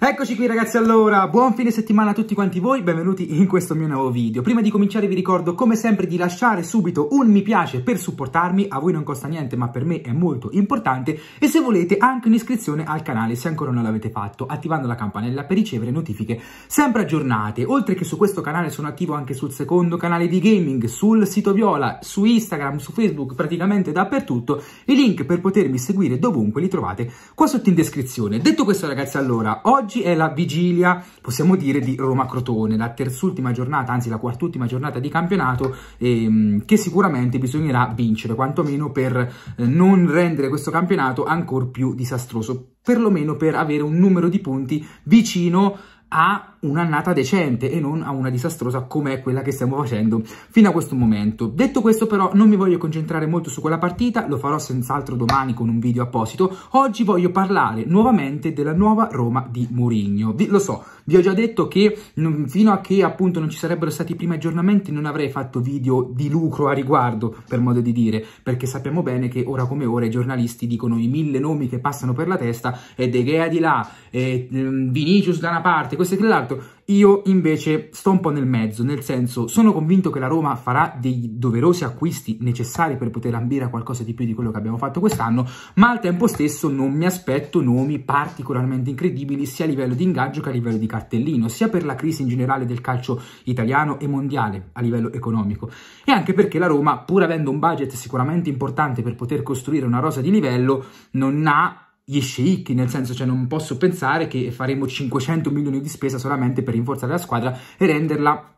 Eccoci qui ragazzi allora, buon fine settimana a tutti quanti voi, benvenuti in questo mio nuovo video. Prima di cominciare vi ricordo come sempre di lasciare subito un mi piace per supportarmi, a voi non costa niente ma per me è molto importante e se volete anche un'iscrizione al canale se ancora non l'avete fatto, attivando la campanella per ricevere notifiche sempre aggiornate. Oltre che su questo canale sono attivo anche sul secondo canale di gaming, sul sito Viola, su Instagram, su Facebook, praticamente dappertutto. I link per potermi seguire dovunque li trovate qua sotto in descrizione. Detto questo ragazzi allora, oggi oggi è la vigilia, possiamo dire, di Roma-Crotone, la terz'ultima giornata, anzi la quart'ultima giornata di campionato, ehm, che sicuramente bisognerà vincere, quantomeno per eh, non rendere questo campionato ancora più disastroso, perlomeno per avere un numero di punti vicino a un'annata decente e non a una disastrosa come è quella che stiamo facendo fino a questo momento. Detto questo però non mi voglio concentrare molto su quella partita, lo farò senz'altro domani con un video apposito. Oggi voglio parlare nuovamente della nuova Roma di Mourinho. lo so, vi ho già detto che non, fino a che appunto non ci sarebbero stati i primi aggiornamenti non avrei fatto video di lucro a riguardo, per modo di dire, perché sappiamo bene che ora come ora i giornalisti dicono i mille nomi che passano per la testa e De Gea di là, e mm, Vinicius da una parte, questo e quell'altro. Io invece sto un po' nel mezzo, nel senso sono convinto che la Roma farà dei doverosi acquisti necessari per poter ambire a qualcosa di più di quello che abbiamo fatto quest'anno, ma al tempo stesso non mi aspetto nomi particolarmente incredibili sia a livello di ingaggio che a livello di cartellino, sia per la crisi in generale del calcio italiano e mondiale a livello economico e anche perché la Roma pur avendo un budget sicuramente importante per poter costruire una rosa di livello non ha gli sceicchi, nel senso cioè non posso pensare che faremo 500 milioni di spesa solamente per rinforzare la squadra e renderla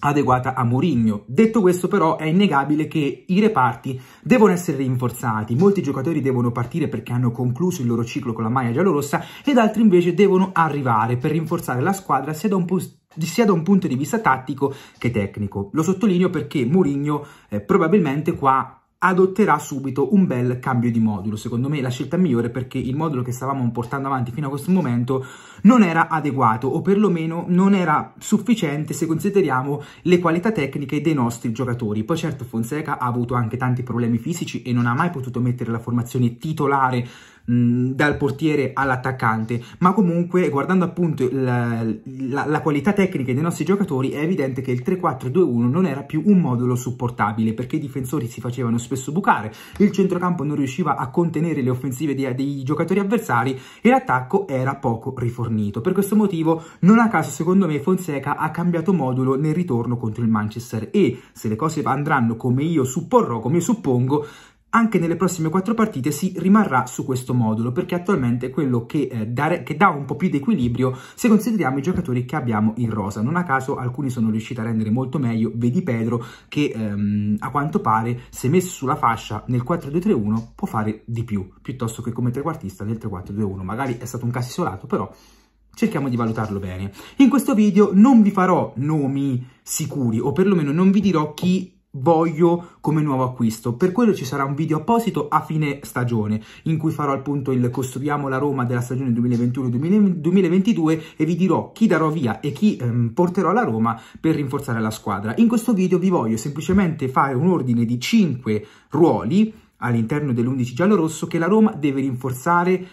adeguata a Mourinho. Detto questo però è innegabile che i reparti devono essere rinforzati, molti giocatori devono partire perché hanno concluso il loro ciclo con la maglia giallorossa ed altri invece devono arrivare per rinforzare la squadra sia da un punto sia da un punto di vista tattico che tecnico. Lo sottolineo perché Mourinho eh, probabilmente qua adotterà subito un bel cambio di modulo. Secondo me la scelta migliore perché il modulo che stavamo portando avanti fino a questo momento non era adeguato o perlomeno non era sufficiente se consideriamo le qualità tecniche dei nostri giocatori. Poi certo Fonseca ha avuto anche tanti problemi fisici e non ha mai potuto mettere la formazione titolare dal portiere all'attaccante, ma comunque guardando appunto la, la, la, qualità tecnica dei nostri giocatori è evidente che il 3-4-2-1 non era più un modulo supportabile perché i difensori si facevano spesso bucare, il centrocampo non riusciva a contenere le offensive dei, dei giocatori avversari e l'attacco era poco rifornito. Per questo motivo non a caso secondo me Fonseca ha cambiato modulo nel ritorno contro il Manchester e se le cose andranno come io supporrò, come io suppongo, anche nelle prossime quattro partite si rimarrà su questo modulo, perché attualmente è quello che, eh, dare, che dà un po' più di equilibrio se consideriamo i giocatori che abbiamo in rosa. Non a caso alcuni sono riusciti a rendere molto meglio, vedi Pedro che ehm, a quanto pare se messo sulla fascia nel 4-2-3-1 può fare di più, piuttosto che come trequartista nel 3-4-2-1. Magari è stato un caso isolato, però cerchiamo di valutarlo bene. In questo video non vi farò nomi sicuri, o perlomeno non vi dirò chi voglio come nuovo acquisto. Per quello ci sarà un video apposito a fine stagione in cui farò appunto il costruiamo la Roma della stagione 2021-2022 e vi dirò chi darò via e chi ehm, porterò alla Roma per rinforzare la squadra. In questo video vi voglio semplicemente fare un ordine di 5 ruoli all'interno dell'11 giallo-rosso che la Roma deve rinforzare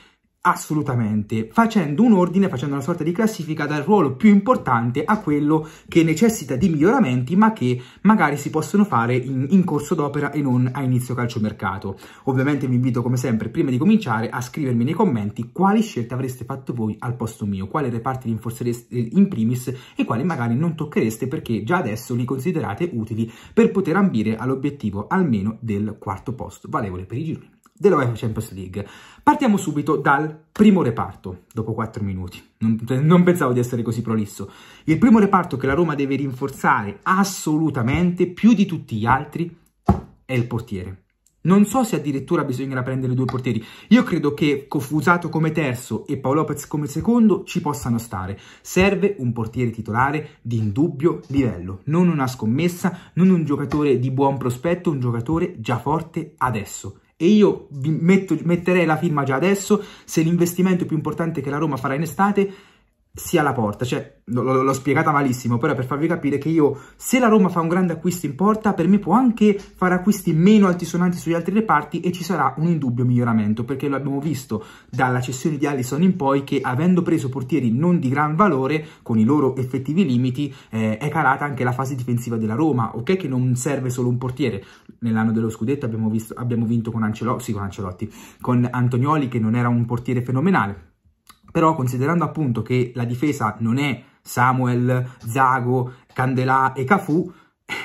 Assolutamente, facendo un ordine, facendo una sorta di classifica dal ruolo più importante a quello che necessita di miglioramenti ma che magari si possono fare in, in corso d'opera e non a inizio calciomercato. Ovviamente vi invito come sempre prima di cominciare a scrivermi nei commenti quali scelte avreste fatto voi al posto mio, quali reparti rinforzereste eh, in primis e quali magari non tocchereste perché già adesso li considerate utili per poter ambire all'obiettivo almeno del quarto posto valevole per i gironi della dell'UEFA Champions League. Partiamo subito dal primo reparto, dopo 4 minuti. Non, cioè, non, pensavo di essere così prolisso. Il primo reparto che la Roma deve rinforzare assolutamente più di tutti gli altri è il portiere. Non so se addirittura bisognerà prendere due portieri. Io credo che Cofusato come terzo e Paolo Lopez come secondo ci possano stare. Serve un portiere titolare di indubbio livello, non una scommessa, non un giocatore di buon prospetto, un giocatore già forte adesso e io metto, metterei la firma già adesso se l'investimento più importante che la Roma farà in estate sia la porta, cioè l'ho spiegata malissimo, però per farvi capire che io se la Roma fa un grande acquisto in porta, per me può anche fare acquisti meno altisonanti sugli altri reparti e ci sarà un indubbio miglioramento, perché lo abbiamo visto dalla cessione di Allison in poi che avendo preso portieri non di gran valore, con i loro effettivi limiti, eh, è calata anche la fase difensiva della Roma, ok che non serve solo un portiere, nell'anno dello scudetto abbiamo, visto, abbiamo vinto con Ancelotti, sì, con Ancelotti, con Antonioli che non era un portiere fenomenale, però considerando appunto che la difesa non è Samuel, Zago, Candelà e Cafù,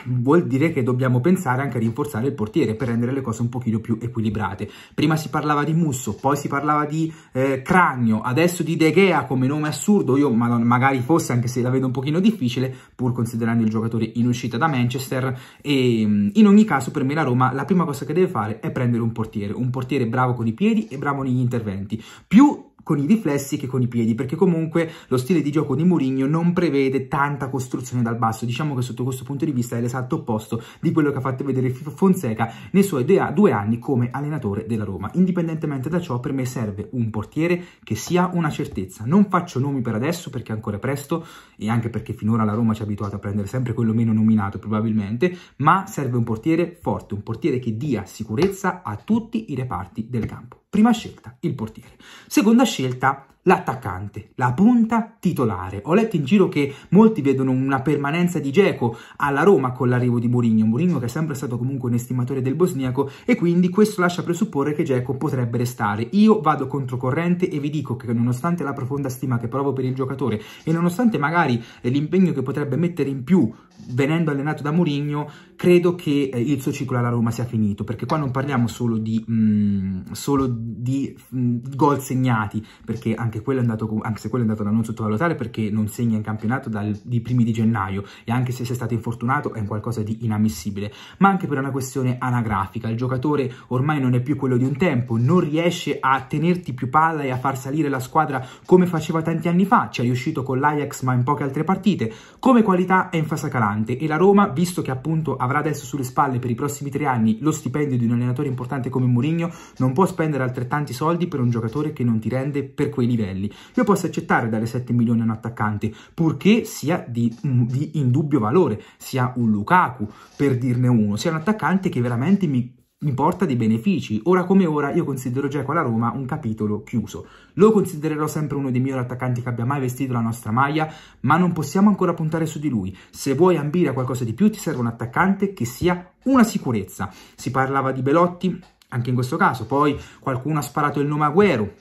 vuol dire che dobbiamo pensare anche a rinforzare il portiere per rendere le cose un pochino più equilibrate. Prima si parlava di Musso, poi si parlava di eh, Cranio, adesso di De Gea come nome assurdo, io magari fosse anche se la vedo un pochino difficile, pur considerando il giocatore in uscita da Manchester e ehm, in ogni caso per me la Roma la prima cosa che deve fare è prendere un portiere, un portiere bravo con i piedi e bravo negli interventi. Più con i riflessi che con i piedi, perché comunque lo stile di gioco di Mourinho non prevede tanta costruzione dal basso, diciamo che sotto questo punto di vista è l'esatto opposto di quello che ha fatto vedere Fonseca nei suoi due anni come allenatore della Roma. Indipendentemente da ciò, per me serve un portiere che sia una certezza. Non faccio nomi per adesso perché ancora presto e anche perché finora la Roma ci ha abituato a prendere sempre quello meno nominato probabilmente, ma serve un portiere forte, un portiere che dia sicurezza a tutti i reparti del campo. Prima scelta, il portiere. Seconda scelta, l'attaccante, la punta titolare. Ho letto in giro che molti vedono una permanenza di Geco alla Roma con l'arrivo di Mourinho, Mourinho che è sempre stato comunque un estimatore del bosniaco e quindi questo lascia presupporre che Geco potrebbe restare. Io vado controcorrente e vi dico che nonostante la profonda stima che provo per il giocatore e nonostante magari eh, l'impegno che potrebbe mettere in più venendo allenato da Mourinho, credo che eh, il suo ciclo alla Roma sia finito, perché qua non parliamo solo di, mh, mm, solo di mh, mm, gol segnati, perché anche, quello è andato, anche se quello è andato da non sottovalutare, perché non segna in campionato dai primi di gennaio, e anche se sei stato infortunato è un qualcosa di inammissibile, ma anche per una questione anagrafica, il giocatore ormai non è più quello di un tempo, non riesce a tenerti più palla e a far salire la squadra come faceva tanti anni fa, ci è riuscito con l'Ajax ma in poche altre partite, come qualità è in fase calante, e la Roma, visto che appunto ha avrà adesso sulle spalle per i prossimi tre anni lo stipendio di un allenatore importante come Mourinho, non può spendere altrettanti soldi per un giocatore che non ti rende per quei livelli. Io posso accettare dare 7 milioni a un attaccante, purché sia di, mm, di indubbio valore, sia un Lukaku, per dirne uno, sia un attaccante che veramente mi in porta dei benefici. Ora come ora io considero Dzeko alla Roma un capitolo chiuso. Lo considererò sempre uno dei migliori attaccanti che abbia mai vestito la nostra maglia, ma non possiamo ancora puntare su di lui. Se vuoi ambire a qualcosa di più ti serve un attaccante che sia una sicurezza. Si parlava di Belotti, anche in questo caso. Poi qualcuno ha sparato il nome Agüero,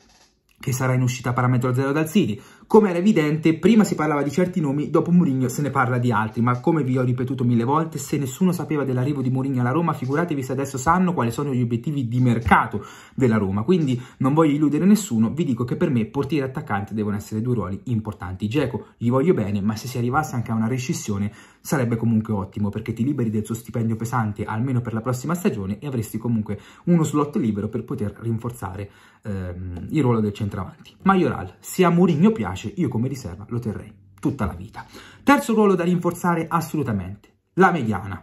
che sarà in uscita a parametro zero dal City. Come era evidente, prima si parlava di certi nomi, dopo Mourinho se ne parla di altri, ma come vi ho ripetuto mille volte, se nessuno sapeva dell'arrivo di Mourinho alla Roma, figuratevi se adesso sanno quali sono gli obiettivi di mercato della Roma. Quindi non voglio illudere nessuno, vi dico che per me portiere e attaccante devono essere due ruoli importanti. Geco gli voglio bene, ma se si arrivasse anche a una rescissione sarebbe comunque ottimo perché ti liberi del suo stipendio pesante almeno per la prossima stagione e avresti comunque uno slot libero per poter rinforzare ehm, il ruolo del centravanti. Maioral, se a Mourinho piace piace, io come riserva lo terrei tutta la vita. Terzo ruolo da rinforzare assolutamente, la mediana,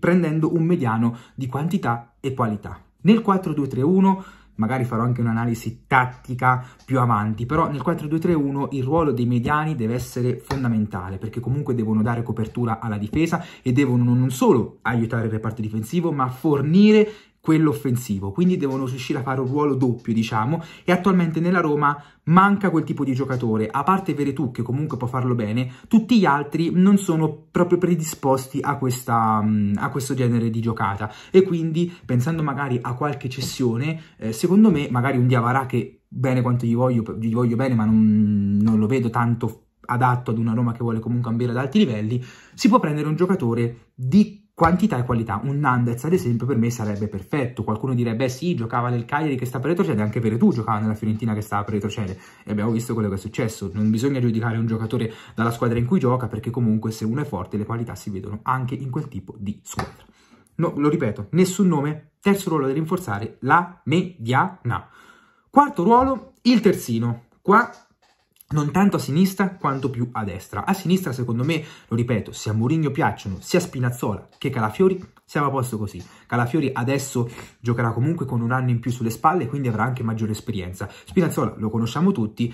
prendendo un mediano di quantità e qualità. Nel 4-2-3-1 magari farò anche un'analisi tattica più avanti, però nel 4-2-3-1 il ruolo dei mediani deve essere fondamentale, perché comunque devono dare copertura alla difesa e devono non solo aiutare il reparto difensivo, ma fornire quello offensivo, quindi devono riuscire a fare un ruolo doppio, diciamo, e attualmente nella Roma manca quel tipo di giocatore, a parte Veretù che comunque può farlo bene, tutti gli altri non sono proprio predisposti a, questa, mm, a questo genere di giocata e quindi pensando magari a qualche cessione, eh, secondo me magari un Diavarà che bene quanto gli voglio, gli voglio bene ma non, non lo vedo tanto adatto ad una Roma che vuole comunque ambire ad alti livelli, si può prendere un giocatore di quantità e qualità. Un Nandez, ad esempio, per me sarebbe perfetto. Qualcuno direbbe, eh sì, giocava nel Cagliari che sta per retrocedere, anche per Veretù giocava nella Fiorentina che stava per retrocedere. E abbiamo visto quello che è successo. Non bisogna giudicare un giocatore dalla squadra in cui gioca, perché comunque se uno è forte le qualità si vedono anche in quel tipo di squadra. No, lo ripeto, nessun nome, terzo ruolo da rinforzare, la mediana. Quarto ruolo, il terzino. Qua non tanto a sinistra quanto più a destra. A sinistra, secondo me, lo ripeto, sia Mourinho piacciono, sia Spinazzola che Calafiori, siamo a posto così. Calafiori adesso giocherà comunque con un anno in più sulle spalle, quindi avrà anche maggiore esperienza. Spinazzola lo conosciamo tutti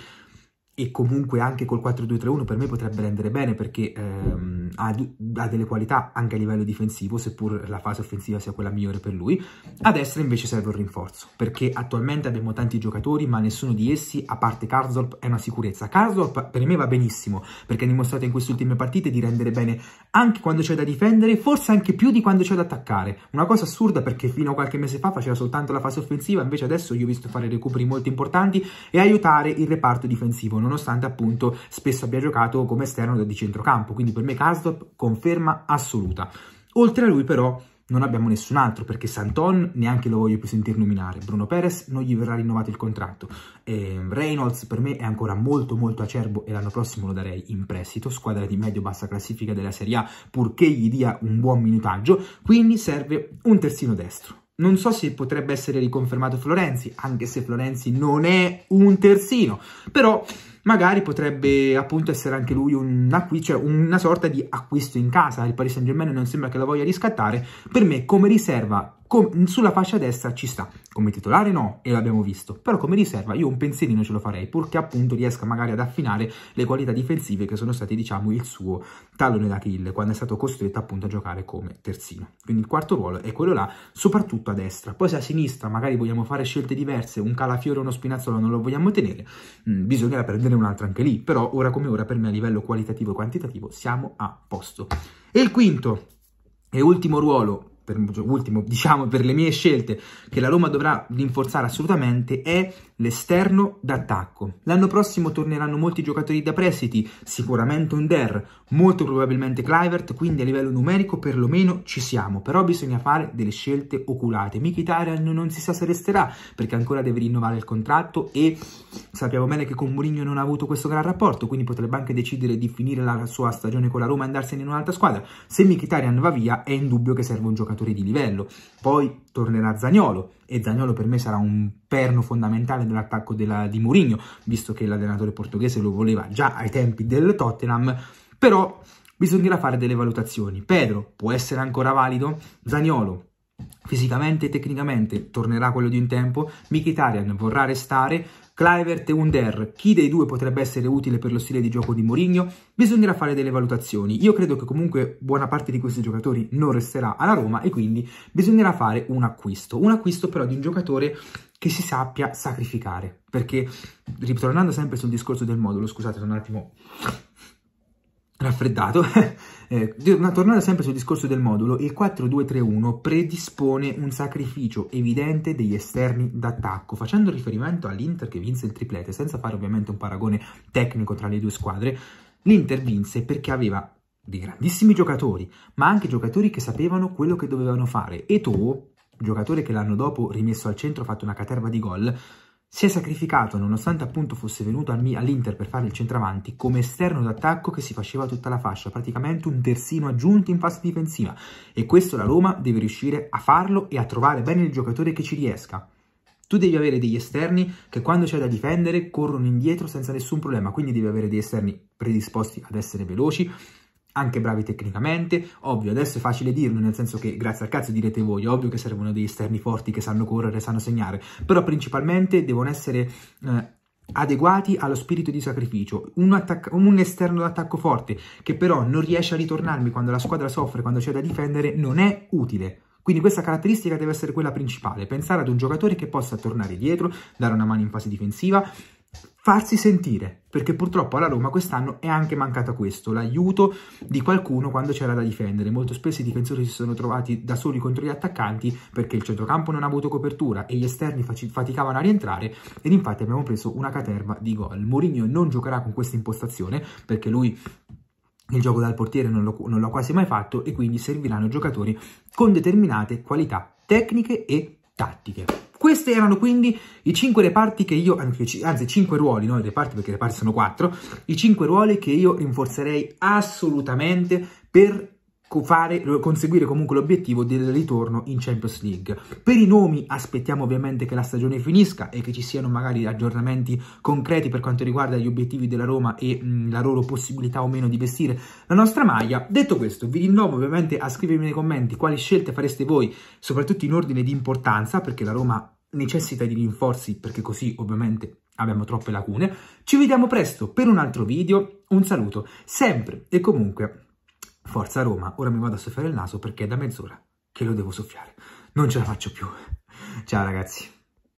e comunque anche col 4-2-3-1 per me potrebbe rendere bene perché... Ehm, ha, ha, delle qualità anche a livello difensivo, seppur la fase offensiva sia quella migliore per lui. A destra invece serve un rinforzo, perché attualmente abbiamo tanti giocatori, ma nessuno di essi, a parte Carzorp, è una sicurezza. Carzorp per me va benissimo, perché ha dimostrato in queste ultime partite di rendere bene anche quando c'è da difendere, forse anche più di quando c'è da attaccare. Una cosa assurda perché fino a qualche mese fa faceva soltanto la fase offensiva, invece adesso io ho visto fare recuperi molto importanti e aiutare il reparto difensivo, nonostante appunto spesso abbia giocato come esterno di centrocampo. Quindi per me Carzorp Startup conferma assoluta. Oltre a lui però non abbiamo nessun altro perché Santon neanche lo voglio più sentire nominare, Bruno Perez non gli verrà rinnovato il contratto, e ehm, Reynolds per me è ancora molto molto acerbo e l'anno prossimo lo darei in prestito, squadra di medio-bassa classifica della Serie A purché gli dia un buon minutaggio, quindi serve un terzino destro. Non so se potrebbe essere riconfermato Florenzi, anche se Florenzi non è un terzino, però magari potrebbe appunto essere anche lui un acquisto, cioè una sorta di acquisto in casa. Il Paris Saint Germain non sembra che la voglia riscattare. Per me, come riserva Com sulla fascia destra ci sta, come titolare no, e l'abbiamo visto, però come riserva io un pensierino ce lo farei, purché appunto riesca magari ad affinare le qualità difensive che sono state diciamo il suo tallone d'Achille quando è stato costretto appunto a giocare come terzino. Quindi il quarto ruolo è quello là, soprattutto a destra, poi se a sinistra magari vogliamo fare scelte diverse, un calafiore o uno spinazzolo non lo vogliamo tenere, mh, mm, bisognerà prendere un altro anche lì, però ora come ora per me a livello qualitativo e quantitativo siamo a posto. E il quinto e ultimo ruolo per ultimo, diciamo per le mie scelte, che la Roma dovrà rinforzare assolutamente è l'esterno d'attacco. L'anno prossimo torneranno molti giocatori da prestiti, sicuramente un Der, molto probabilmente Clivert, quindi a livello numerico perlomeno ci siamo, però bisogna fare delle scelte oculate. Mkhitaryan non si sa se resterà, perché ancora deve rinnovare il contratto e sappiamo bene che con Mourinho non ha avuto questo gran rapporto, quindi potrebbe anche decidere di finire la sua stagione con la Roma e andarsene in un'altra squadra. Se Mkhitaryan va via è indubbio che serve un giocatore giocatori di livello. Poi tornerà Zagnolo e Zagnolo per me sarà un perno fondamentale dell'attacco della, di Mourinho, visto che l'allenatore portoghese lo voleva già ai tempi del Tottenham, però bisognerà fare delle valutazioni. Pedro può essere ancora valido? Zagnolo Fisicamente e tecnicamente tornerà quello di un tempo, Mkhitaryan vorrà restare, Clivert e Under, chi dei due potrebbe essere utile per lo stile di gioco di Mourinho? Bisognerà fare delle valutazioni. Io credo che comunque buona parte di questi giocatori non resterà alla Roma e quindi bisognerà fare un acquisto. Un acquisto però di un giocatore che si sappia sacrificare. Perché, ritornando sempre sul discorso del modulo, scusate un attimo raffreddato, eh, tornando sempre sul discorso del modulo, il 4231 predispone un sacrificio evidente degli esterni d'attacco, facendo riferimento all'Inter che vinse il triplete, senza fare ovviamente un paragone tecnico tra le due squadre, l'Inter vinse perché aveva dei grandissimi giocatori, ma anche giocatori che sapevano quello che dovevano fare. E tu, giocatore che l'anno dopo rimesso al centro ha fatto una caterva di gol, si è sacrificato, nonostante appunto fosse venuto all'Inter per fare il centravanti, come esterno d'attacco che si faceva tutta la fascia, praticamente un terzino aggiunto in fase difensiva. E questo la Roma deve riuscire a farlo e a trovare bene il giocatore che ci riesca. Tu devi avere degli esterni che quando c'è da difendere corrono indietro senza nessun problema, quindi devi avere degli esterni predisposti ad essere veloci, anche bravi tecnicamente, ovvio adesso è facile dirlo nel senso che grazie al cazzo direte voi, ovvio che servono degli esterni forti che sanno correre, sanno segnare, però principalmente devono essere eh, adeguati allo spirito di sacrificio, un, un esterno d'attacco forte che però non riesce a ritornarmi quando la squadra soffre, quando c'è da difendere, non è utile. Quindi questa caratteristica deve essere quella principale, pensare ad un giocatore che possa tornare dietro, dare una mano in fase difensiva, farsi sentire, perché purtroppo alla Roma quest'anno è anche mancato questo, l'aiuto di qualcuno quando c'era da difendere. Molto spesso i difensori si sono trovati da soli contro gli attaccanti perché il centrocampo non ha avuto copertura e gli esterni faticavano a rientrare ed infatti abbiamo preso una caterva di gol. Mourinho non giocherà con questa impostazione perché lui il gioco dal portiere non l'ha quasi mai fatto e quindi serviranno giocatori con determinate qualità tecniche e tattiche. Questi erano quindi i 5 reparti che io, anzi 5 ruoli, no i reparti perché i reparti sono 4, i 5 ruoli che io rinforzerei assolutamente per fare, conseguire comunque l'obiettivo del ritorno in Champions League. Per i nomi aspettiamo ovviamente che la stagione finisca e che ci siano magari aggiornamenti concreti per quanto riguarda gli obiettivi della Roma e mh, mm, la loro possibilità o meno di vestire la nostra maglia. Detto questo, vi rinnovo ovviamente a scrivermi nei commenti quali scelte fareste voi, soprattutto in ordine di importanza, perché la Roma necessita di rinforzi perché così ovviamente abbiamo troppe lacune. Ci vediamo presto per un altro video, un saluto sempre e comunque Forza Roma, ora mi vado a soffiare il naso perché è da mezz'ora che lo devo soffiare. Non ce la faccio più. Ciao ragazzi.